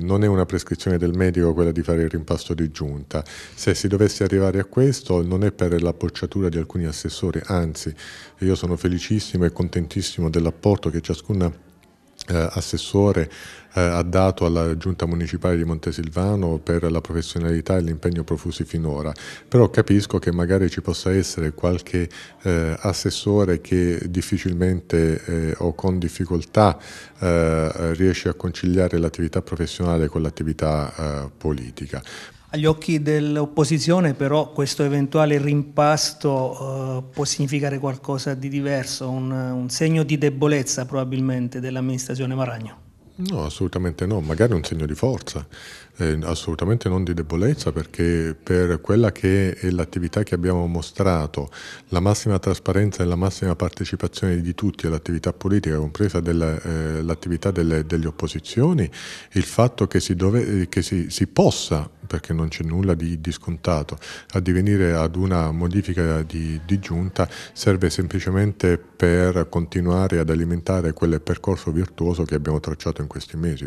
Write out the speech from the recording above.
Non è una prescrizione del medico quella di fare il rimpasto di giunta. Se si dovesse arrivare a questo non è per la bocciatura di alcuni assessori, anzi io sono felicissimo e contentissimo dell'apporto che ciascuna eh, assessore eh, ha dato alla giunta municipale di Montesilvano per la professionalità e l'impegno profusi finora, però capisco che magari ci possa essere qualche eh, assessore che difficilmente eh, o con difficoltà eh, riesce a conciliare l'attività professionale con l'attività eh, politica. Agli occhi dell'opposizione però questo eventuale rimpasto eh, può significare qualcosa di diverso, un, un segno di debolezza probabilmente dell'amministrazione Maragno. No, assolutamente no, magari un segno di forza, eh, assolutamente non di debolezza perché per quella che è l'attività che abbiamo mostrato, la massima trasparenza e la massima partecipazione di tutti all'attività politica, compresa dell'attività eh, delle, delle, opposizioni, il fatto che si, dove, che si, si possa perché non c'è nulla di, di scontato. Addivenire ad una modifica di, di giunta serve semplicemente per continuare ad alimentare quel percorso virtuoso che abbiamo tracciato in questi mesi.